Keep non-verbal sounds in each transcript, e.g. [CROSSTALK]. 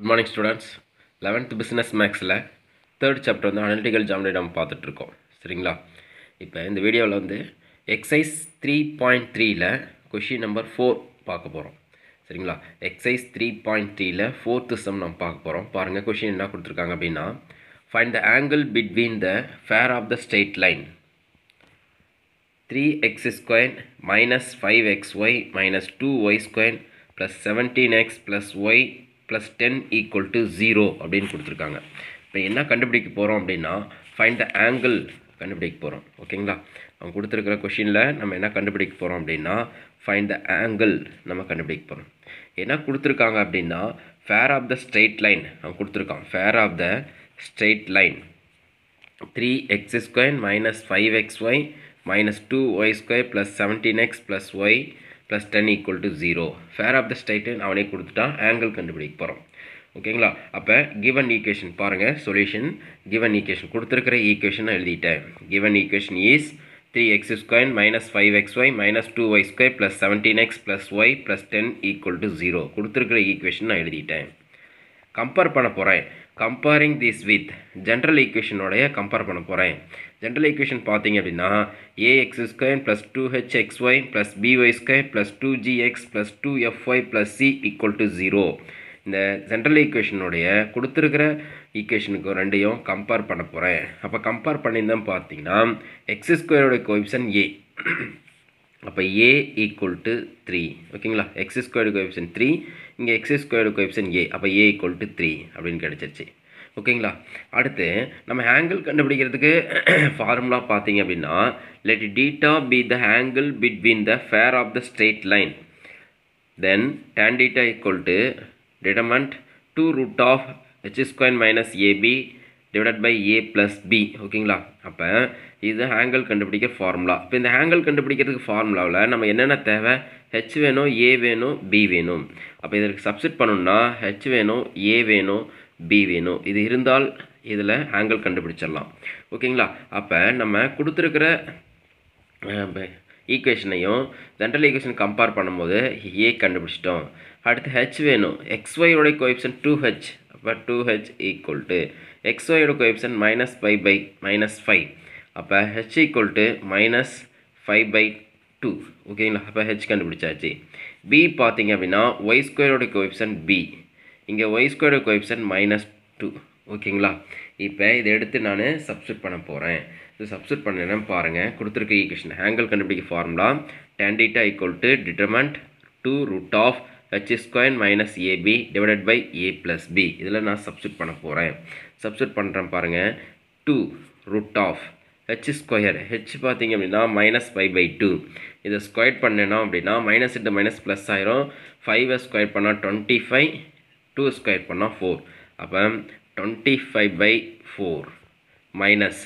good morning students eleventh business மேக்ஸில் third chapter வந்து analytical geometry நம்ம பார்த்துட்ருக்கோம் சரிங்களா இப்போ இந்த வீடியோவில் வந்து எக்ஸைஸ் த்ரீ பாயிண்ட் த்ரீயில் கொஷின் நம்பர் ஃபோர் பார்க்க போகிறோம் சரிங்களா எக்ஸைஸ் த்ரீ பாயிண்ட் த்ரீயில் ஃபோர்த்து சம் நம்ம பார்க்க போகிறோம் பாருங்கள் கொஷின் என்ன கொடுத்துருக்காங்க அப்படின்னா find the angle between the pair of the straight line three x square minus five x y minus two y square plus seventeen x plus y plus ten equal to zero அப்படின்னு கொடுத்துருக்காங்க இப்போ என்ன கண்டுபிடிக்க போகிறோம் அப்படின்னா find the angle கண்டுபிடிக்க போகிறோம் ஓகேங்களா அவங்க கொடுத்துருக்கிற கொஷினில் நம்ம என்ன கண்டுபிடிக்க போகிறோம் அப்படின்னா ஃபைண்ட் த ஆங்கிள் நம்ம கண்டுபிடிக்க போகிறோம் என்ன கொடுத்துருக்காங்க அப்படின்னா pair of the straight line அவங்க கொடுத்துருக்கான் pair of the straight line three x square minus five x y minus two y square plus seventeen x plus y plus ten equal to zero pair of the straighten அவனே கொடுத்துட்டா angle கண்டுபிடிக்க போகிறோம் ஓகேங்களா அப்போ given equation பாருங்கள் solution given equation கொடுத்துருக்கிற equation எழுதிட்டேன் given equation is three x square minus five x y minus two y square plus seventeen x plus y plus ten equal to zero கொடுத்துருக்கிற equation நான் எழுதிட்டேன் compare பண்ண போகிறேன் comparing this with general ஈக்குவேஷனோடைய compare பண்ண போகிறேன் general equation பார்த்தீங்க அப்படின்னா a x square plus two h x y plus b y square plus two g x plus two f y plus c equal to zero இந்த general ஈக்குவேஷனுடைய கொடுத்துருக்கிற ஈக்குவேஷனுக்கு ரெண்டையும் கம்பேர் பண்ண போகிறேன் அப்போ கம்பேர் பண்ணியிருந்தேன் பார்த்தீங்கன்னா எக்ஸ் ஸ்கொயரோடைய கோஎப்ஷன் ஏ அப்போ ஏ ஈக்குவல் டு த்ரீ ஓகேங்களா எக்ஸ் ஸ்கொயர்டு கோஎப்ஷன் த்ரீ இங்கே எக்ஸ் ஸ்கொயர்டு கொய்சன் ஏ அப்போ ஏ ஈக்குவல் டு த்ரீ அப்படின்னு கிடச்சிருச்சு ஓகேங்களா அடுத்து நம்ம ஹேங்கிள் கண்டுபிடிக்கிறதுக்கு ஃபார்முலா [CLEARS THROAT] பார்த்தீங்க அப்படின்னா let theta be the angle between the pair of the straight line then tan theta equal to determinant two root of h square minus a b divided by a plus b ஓகேங்களா அப்போ இது angle கண்டுபிடிக்க formula இப்போ இந்த angle கண்டுபிடிக்கிறதுக்கு ஃபார்முலாவில் நம்ம என்னென்ன தேவை ஹெச் வேணும் ஏ வேணும் பி வேணும் அப்போ இதற்கு சப்ஸ்டிட் பண்ணணும்னா ஹெச் வேணும் ஏ வேணும் பி வேணும் இது இருந்தால் இதில் ஆங்கிள் கண்டுபிடிச்சிடலாம் ஓகேங்களா அப்போ நம்ம கொடுத்துருக்கிற ஈக்குவேஷனையும் ஜென்ரல் ஈக்குவேஷன் கம்பேர் பண்ணும்போது ஏ கண்டுபிடிச்சிட்டோம் அடுத்து ஹெச் வேணும் எக்ஸ்ஒயோடைய கோஎப்ஷன் டூ ஹெச் அப்போ டூ ஹெச் ஈக்குவல் டு எக்ஸ்ஒயோட coefficient minus five by minus five அப்போ h equal to minus five by two ஓகேங்களா அப்போ ஹெச் கண்டுபிடிச்சாச்சு பி பார்த்தீங்க அப்படின்னா ஒய் ஸ்கொயரோட கோஎப்சன் பி இங்கே ஒய் ஸ்கொயரோட கோஎப்சன் மைனஸ் டூ ஓகேங்களா இப்போ இதை எடுத்து நான் சப்ஸ்டியூட் பண்ண போகிறேன் இது சப்ஸ்டியூட் பண்ணேன்னு பாருங்கள் கொடுத்துருக்க ஈக்குவேஷன் ஆங்கிள் கண்டுபிடிக்க formula tan theta theta equal to determinant two root of h square minus a b divided by a plus b இதில் நான் சப்ஸ்டியூட் பண்ண போகிறேன் சப்ஸ்டியூட் பண்ணுறேன் பாருங்கள் two root of h square h பார்த்திங்க அப்படின்னா மைனஸ் ஃபைவ் பை டூ இதை ஸ்கொயர் பண்ணினோம் அப்படின்னா மைனஸ் இன்ட்டு மைனஸ் ப்ளஸ் ஆயிரும் ஃபைவை ஸ்கொயர் பண்ணால் டுவெண்ட்டி ஃபைவ் டூ ஸ்கொயர் பண்ணால் ஃபோர் அப்போ twenty five by four minus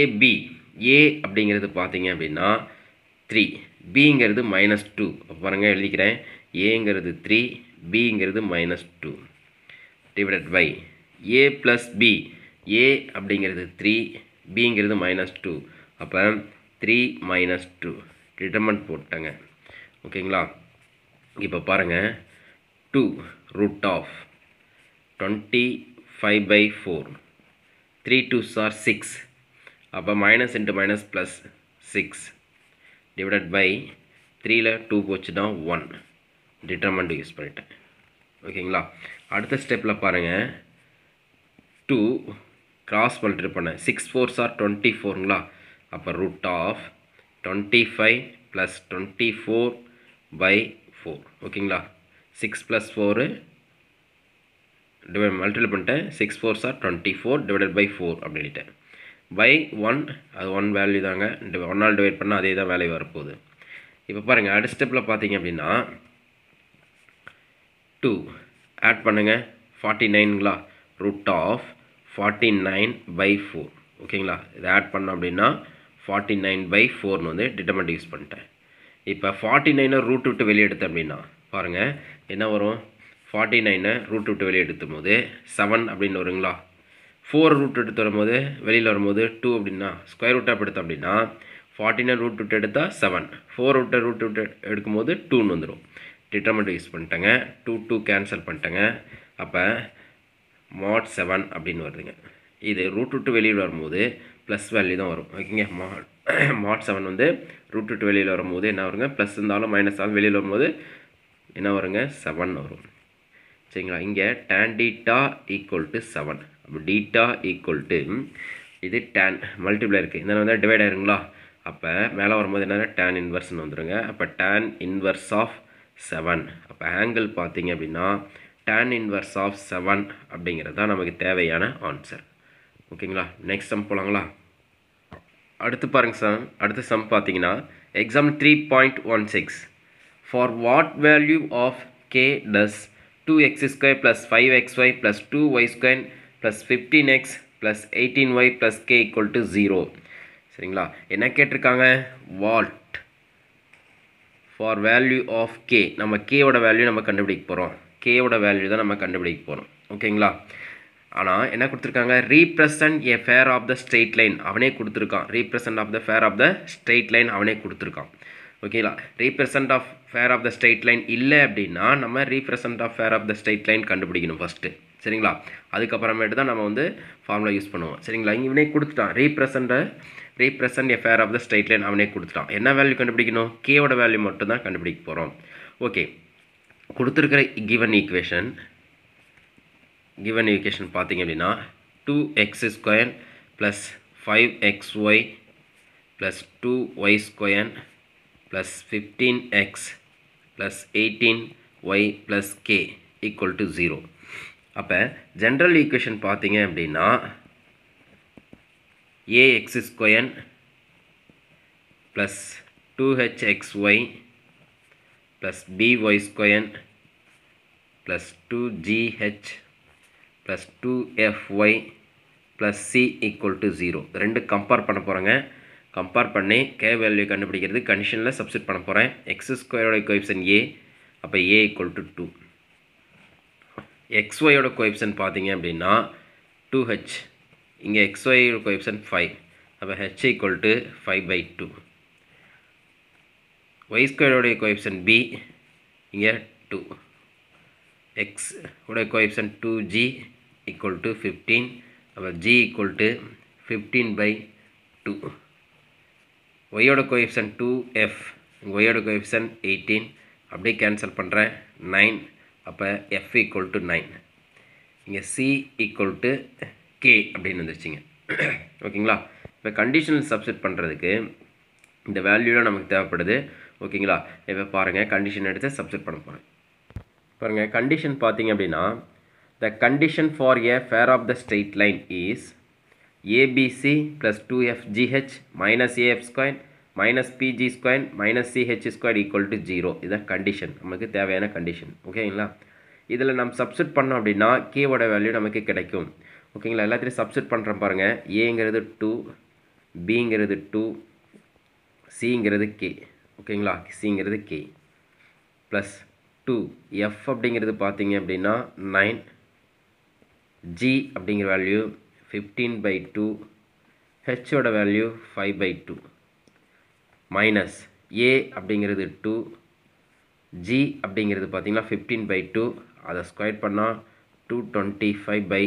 a b a அப்படிங்கிறது பார்த்திங்க அப்படின்னா த்ரீ பிங்கிறது மைனஸ் டூ அப்போ பாருங்கள் எழுதிக்கிறேன் ஏங்கிறது த்ரீ பிங்கிறது minus two divided by a plus b a அப்படிங்கிறது த்ரீ பிங்கிறது மைனஸ் டூ அப்போ த்ரீ மைனஸ் டூ டிட்டர்மெண்ட் போட்டேங்க ஓகேங்களா இப்போ பாருங்கள் two root of twenty five by four three two சார் சிக்ஸ் அப்போ minus into minus plus six divided by த்ரீயில் டூ போச்சுன்னா ஒன் டிட்டர்மெண்ட் யூஸ் பண்ணிட்டேன் ஓகேங்களா அடுத்த ஸ்டெப்பில் பாருங்கள் two cross cross multiply six fours are twenty ஃபோருங்களா அப்போ root of twenty five plus twenty four by four ஓகேங்களா six plus four divide multiple பண்ணிட்டேன் சிக்ஸ் ஃபோர் சார் twenty four divided by four அப்படின்ட்டேன் பை ஒன் அது one value தாங்க one நாள் divide பண்ணால் அதே தான் வேல்யூ வரப்போகுது இப்போ பாருங்கள் அடுத்த ஸ்டெப்பில் பார்த்தீங்க அப்படின்னா டூ ஆட் பண்ணுங்கள் ஃபார்ட்டி நைனுங்களா root of forty nine by four ஓகேங்களா இதை ஆட் பண்ணோம் அப்படின்னா ஃபார்ட்டி நைன் பை ஃபோர்னு வந்து டிட்டர்மெண்ட் யூஸ் பண்ணிட்டேன் இப்போ ஃபார்ட்டி நைனை ரூட் விட்டு வெளியே அப்படின்னா பாருங்கள் என்ன வரும் ஃபார்ட்டி நைனை ரூட் விட்டு வெளியே போது செவன் அப்படின்னு வருங்களா ஃபோர் ரூட் எடுத்து வரும்போது வெளியில் வரும்போது டூ அப்படின்னா ஸ்கொயர் ரூட்டாக எடுத்தோம் அப்படின்னா ஃபார்ட்டி நைன் ரூட் விட்டு எடுத்தால் செவன் ஃபோர் ரூட்டை ரூட் விட்டு எடுக்கும்போது டூன்னு வந்துடும் டிட்டர்மெண்ட் யூஸ் பண்ணிட்டேங்க டூ டூ கேன்சல் பண்ணிட்டேங்க அப்போ மாட் செவன் அப்படின்னு வருதுங்க இது ரூட் விட்டு வெளியில் வரும்போது ப்ளஸ் வேல்யூ தான் வரும் ஓகேங்க மாட் மாட் செவன் வந்து ரூட் விட்டு வெளியில் வரும்போது என்ன வருங்க ப்ளஸ் இருந்தாலும் மைனஸ் ஆகும் வெளியில் வரும்போது என்ன வருங்க செவன் வரும் சரிங்களா இங்கே tan theta equal to seven அப்போ டீட்டா ஈக்குவல் டு இது டேன் மல்டிப்ளை இருக்குது இந்த வந்து டிவைட் ஆயிருங்களா அப்போ மேலே வரும்போது என்ன டேன் இன்வர்ஸ்னு வந்துடுங்க அப்போ டேன் இன்வர்ஸ் ஆஃப் செவன் அப்போ ஆங்கிள் பார்த்தீங்க அப்படின்னா டேன் இன்வர்ஸ் ஆஃப் செவன் அப்படிங்கிறது தான் நமக்கு தேவையான ஆன்சர் ஓகேங்களா நெக்ஸ்ட் சம் போகலாங்களா அடுத்து பாருங்கள் சார் அடுத்த சம் பார்த்தீங்கன்னா exam three point one six for what value of k does two x square plus five x y plus two y square plus fifteen x plus eighteen y plus k equal to zero சரிங்களா என்ன கேட்டிருக்காங்க what for value of k நம்ம கேவோட value நம்ம கண்டுபிடிக்க போகிறோம் கேவோட value தான் நம்ம கண்டுபிடிக்க போகிறோம் ஓகேங்களா ஆனால் என்ன கொடுத்துருக்காங்க represent a pair of the straight line அவனே கொடுத்துருக்கான் represent of the pair of the straight line அவனே கொடுத்துருக்கான் ஓகேங்களா represent of pair of the straight line இல்லை அப்படின்னா நம்ம represent of pair of the straight line கண்டுபிடிக்கணும் ஃபஸ்ட்டு சரிங்களா அதுக்கப்புறமேட்டு தான் நம்ம வந்து ஃபார்முலா யூஸ் பண்ணுவோம் சரிங்களா இங்கே இவனே கொடுத்துட்டான் ரீப்ரசண்ட்டை represent a pair of the straight line அவனே கொடுத்துட்டான் என்ன வேல்யூ கண்டுபிடிக்கணும் கேவோட வேல்யூ மட்டும் தான் கண்டுபிடிக்க போகிறோம் ஓகே கொடுத்துருக்கிற கிவன் equation கிவன் equation பார்த்திங்க அப்படின்னா two x square plus five x y plus two plus square plus fifteen x plus eighteen y plus k equal to zero அப்போ ஜென்ரல் ஈக்குவேஷன் பார்த்தீங்க அப்படின்னா a x square plus two h x y plus b y square plus two g h plus two f y plus c equal to zero ரெண்டு compare பண்ணப் போகிறோங்க compare பண்ணி K value கண்டுபிடிக்கிறது கண்டிஷனில் substitute பண்ண போகிறேன் எக்ஸ் ஸ்கொயரோட கோஎப்சன் ஏ அப்போ ஏ ஈக்குவல் டு டூ எக்ஸ்ஒயோட கோயிப்சன் பார்த்தீங்க அப்படின்னா டூ இங்க இங்கே எக்ஸ்ஒயோட கோஎப்சன் ஃபைவ் அப்போ h equal to five by two y ஸ்கொயருடைய கோஎப்சன் பி இங்கே டூ எக்ஸ் உடைய coefficient two g equal to fifteen அப்போ g equal to fifteen by two ஒய்யோட கோஎப்சன் டூ எஃப் ஒய்யோட கோஎப்சன் எயிட்டீன் அப்படியே கேன்சல் பண்ணுறேன் nine அப்போ எஃப் ஈக்குவல் டு நைன் இங்கே சி ஈக்குவல் டு கே அப்படின்னு வந்துருச்சுங்க ஓகேங்களா இப்போ கண்டிஷனல் சப்ஸ்ட் பண்ணுறதுக்கு இந்த வேல்யூலாம் நமக்கு தேவைப்படுது ஓகேங்களா இப்போ பாருங்கள் கண்டிஷன் எடுத்து சப்ஜெக்ட் பண்ண போகிறேன் பாருங்கள் கண்டிஷன் பார்த்தீங்க அப்படின்னா the condition for a pair of the straight line is a b c plus two f g h minus a f square minus b g square minus c h square equal to zero இதுதான் கண்டிஷன் நமக்கு தேவையான condition ஓகேங்களா இதில் நம்ம சப்ஸ்ட் பண்ணோம் அப்படின்னா கீவோட வேல்யூ நமக்கு கிடைக்கும் ஓகேங்களா எல்லாத்திலையும் சப்ஸ்ட் பண்ணுறோம் பாருங்கள் ஏங்கிறது டூ பிங்கிறது டூ சிங்கிறது கே ஓகேங்களா சிங்கிறது கே ப்ளஸ் டூ எஃப் அப்படிங்கிறது பார்த்தீங்க அப்படின்னா நைன் ஜி அப்படிங்கிற வேல்யூ ஃபிஃப்டீன் பை டூ ஹெச்சோட value five by two minus a அப்படிங்கிறது டூ ஜி அப்படிங்கிறது பார்த்தீங்கன்னா ஃபிஃப்டீன் பை டூ அதை ஸ்கொயர் பண்ணால் two twenty five by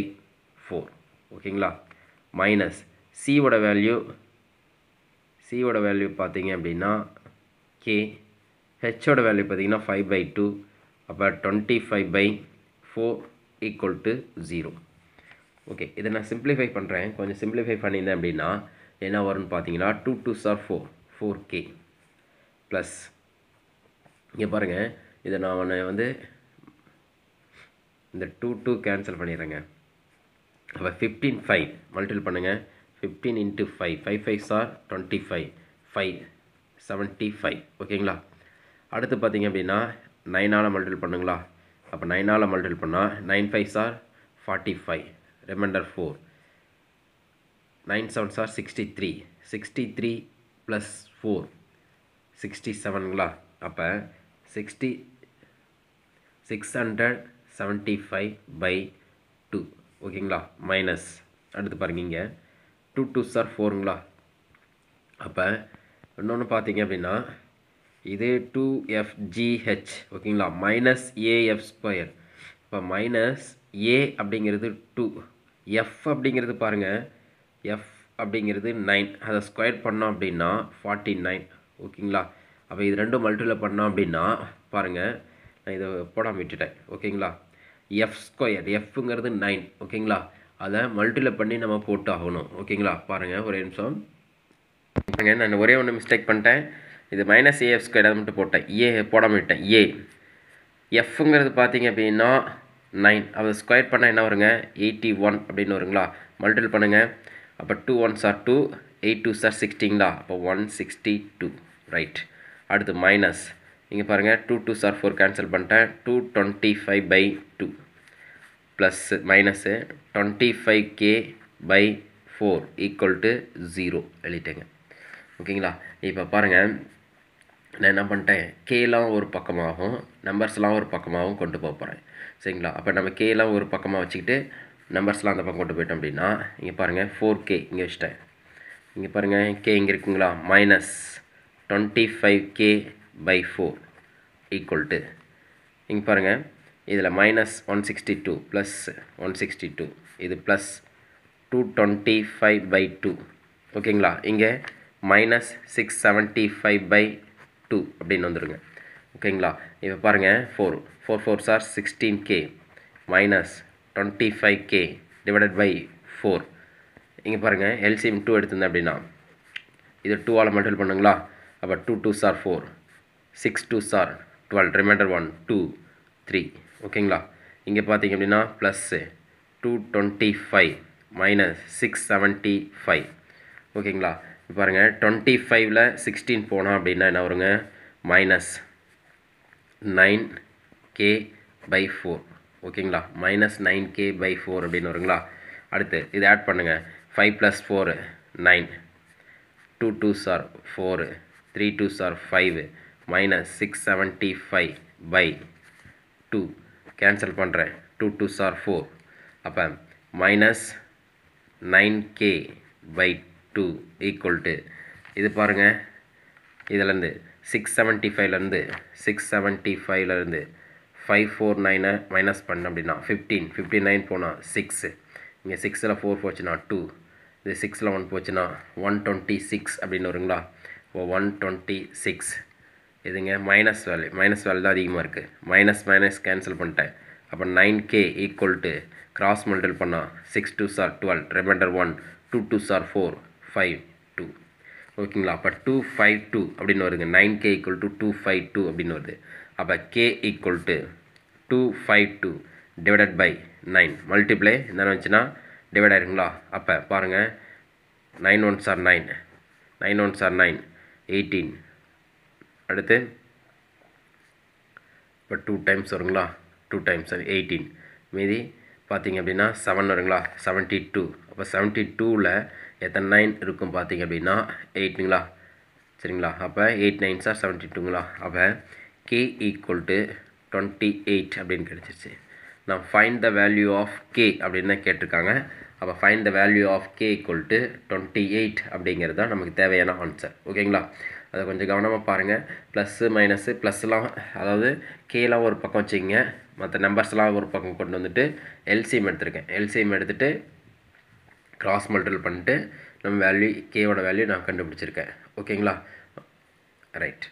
four ஓகேங்களா மைனஸ் சியோட வேல்யூ சியோட வேல்யூ பார்த்தீங்க அப்படின்னா கே ஓட வேல்யூ பார்த்தீங்கன்னா ஃபைவ் பை டூ அப்போ twenty five by four equal to zero okay இதை நான் சிம்பிளிஃபை பண்ணுறேன் கொஞ்சம் சிம்பிளிஃபை பண்ணியிருந்தேன் அப்படின்னா என்ன வரும்னு பார்த்தீங்கன்னா two two sir four four k plus இங்கே பாருங்கள் இதை நான் ஒன்று வந்து இந்த டூ டூ கேன்சல் பண்ணிடுறேங்க அப்போ ஃபிஃப்டீன் ஃபைவ் மல்டிபிள் பண்ணுங்கள் fifteen into five five five sir twenty five five seventy five ஓகேங்களா அடுத்து பார்த்திங்க அப்படின்னா நைனால் மல்டிபிள் பண்ணுங்களா அப்போ நைனால் மல்டிபிள் பண்ணால் nine five sir forty five reminder four nine seven sir sixty three sixty three plus four sixty செவனுங்களா அப்போ sixty six hundred seventy five by two ஓகேங்களா மைனஸ் அடுத்து பாருங்க இங்கே டூ டூ சார் ஃபோருங்களா அப்போ இன்னொன்று பார்த்தீங்க அப்படின்னா இது டூ எஃப் ஜிஹெச் ஓகேங்களா மைனஸ் ஏஎஃப் ஸ்கொயர் இப்போ மைனஸ் ஏ அப்படிங்கிறது டூ எஃப் அப்படிங்கிறது பாருங்கள் எஃப் அப்படிங்கிறது நைன் அதை ஸ்கொயர் பண்ணோம் அப்படின்னா ஃபார்ட்டி நைன் ஓகேங்களா அப்போ இது ரெண்டும் மல்டியில் பண்ணோம் அப்படின்னா பாருங்கள் நான் இதை போடாமல் விட்டுட்டேன் ஓகேங்களா எஃப் ஸ்கொயர் எஃப்ங்கிறது நைன் ஓகேங்களா அதை மல்டியில் பண்ணி நம்ம போட்டு ஆகணும் ஓகேங்களா பாருங்கள் ஒரே நிமிஷம் நான் ஒரே ஒன்று மிஸ்டேக் பண்ணிட்டேன் இது மைனஸ் ஏஎஃப் ஸ்கொயர் மட்டும் போட்டேன் ஏ போட மாட்டேன் ஏ எஃப்ங்கிறது பார்த்தீங்க அப்படின்னா நைன் அதை ஸ்கொயர் பண்ணால் என்ன வருங்க எயிட்டி ஒன் அப்படின்னு வருங்களா மல்டிபிள் பண்ணுங்கள் அப்போ two one sir two eight two sir சிக்ஸ்டீங்களா அப்போ ஒன் சிக்ஸ்டி டூ ரைட் அடுத்து மைனஸ் இங்கே பாருங்கள் two two sir four cancel பண்ணிட்டேன் two twenty five by two plus minus twenty five k by four equal to zero எழுதிட்டேங்க ஓகேங்களா இப்போ பாருங்கள் நான் என்ன பண்ணிட்டேன் கேலாம் ஒரு பக்கமாகவும் நம்பர்ஸ்லாம் ஒரு பக்கமாகவும் கொண்டு போக போகிறேன் சரிங்களா அப்போ நம்ம கேலாம் ஒரு பக்கமாக வச்சுக்கிட்டு நம்பர்ஸ்லாம் அந்த பக்கம் கொண்டு போயிட்டோம் அப்படின்னா இங்கே பாருங்கள் ஃபோர் கே இங்கே வச்சுட்டேன் இங்கே பாருங்கள் கே இங்கே இருக்குங்களா minus twenty five k by four equal to இங்கே பாருங்கள் இதில் minus one sixty two plus one sixty two இது plus two twenty five by two ஓகேங்களா இங்கே minus six by five by two அப்படின்னு வந்துடுங்க ஓகேங்களா இப்போ பாருங்கள் four four four sir sixteen k minus twenty five k LCM 2 four இங்கே பாருங்கள் எல்சிஎம் டூ எடுத்திருந்தேன் அப்படின்னா இது டூவால் பண்ணுங்களா அப்போ two two sir four six two sir twelve reminder one two three ஓகேங்களா இங்கே பார்த்தீங்க அப்படின்னா plus two twenty five minus six five ஓகேங்களா பாருங்கள் டுவெண்ட்டி ஃபைவ்ல சிக்ஸ்டீன் போனால் அப்படின்னா என்ன வருங்க minus nine k by four ஓகேங்களா minus nine k by four அப்படின்னு வருங்களா அடுத்து இது ஆட் பண்ணுங்கள் five plus four nine two two sir four three two sir five minus six seventy five by two cancel பண்ணுறேன் டூ டூ சார் ஃபோர் அப்போ minus nine k by two equal to இது பாருங்கள் இதிலேருந்து six seventy ஃபைவ்லேருந்து six seventy ஃபைவ்லேருந்து five four நைனை minus பண்ண அப்படின்னா ஃபிஃப்டீன் ஃபிஃப்டி நைன் போனால் சிக்ஸு இங்கே சிக்ஸில் ஃபோர் போச்சுன்னா டூ இது சிக்ஸில் ஒன் போச்சுன்னா ஒன் டுவெண்ட்டி சிக்ஸ் அப்படின்னு வருங்களா ஓ ஒன் டுவெண்ட்டி சிக்ஸ் இதுங்க மைனஸ் வேல்யூ மைனஸ் வேல்யூ தான் அதிகமாக இருக்குது மைனஸ் மைனஸ் கேன்சல் பண்ணிட்டேன் அப்போ nine k equal to cross multiple பண்ணால் six two sir twelve reminder one two two sir four five two ஓகேங்களா அப்போ டூ ஃபைவ் டூ அப்படின்னு வருங்க nine k equal to two five two அப்படின்னு வருது அப்போ k equal to two five two divided by nine multiply என்னென்ன வந்துச்சுன்னா divide ஆயிருங்களா அப்போ பாருங்கள் nine one sir nine nine one sir nine eighteen அடுத்து இப்போ டூ டைம்ஸ் வருங்களா டூ டைம்ஸ் எயிட்டீன் மீதி பார்த்தீங்க அப்படின்னா செவன் வருங்களா செவன்ட்டி டூ அப்போ செவன்ட்டி டூவில் எத்தனை நைன் இருக்கும் பார்த்தீங்க அப்படின்னா எயிட்டுங்களா சரிங்களா அப்போ எயிட் நைன் சார் செவன்ட்டி டூங்களா அப்போ k equal to twenty eight அப்படின்னு கிடச்சிருச்சு நான் find the value of k அப்படின்னு தான் கேட்டிருக்காங்க அப்போ find the value of k equal to twenty eight அப்படிங்கிறது தான் நமக்கு தேவையான ஆன்சர் ஓகேங்களா அதை கொஞ்சம் கவனமாக பாருங்கள் ப்ளஸ்ஸு மைனஸு ப்ளஸ்லாம் அதாவது கேலாம் ஒரு பக்கம் வச்சுக்கிங்க மற்ற நம்பர்ஸ்லாம் ஒரு பக்கம் கொண்டு வந்துட்டு எல்சிஎம் எடுத்திருக்கேன் எல்சிஎம் எடுத்துகிட்டு கிராஸ் மல்டிபிள் பண்ணிட்டு நம்ம வேல்யூ கேவோட வேல்யூ நான் கண்டுபிடிச்சிருக்கேன் ஓகேங்களா ரைட்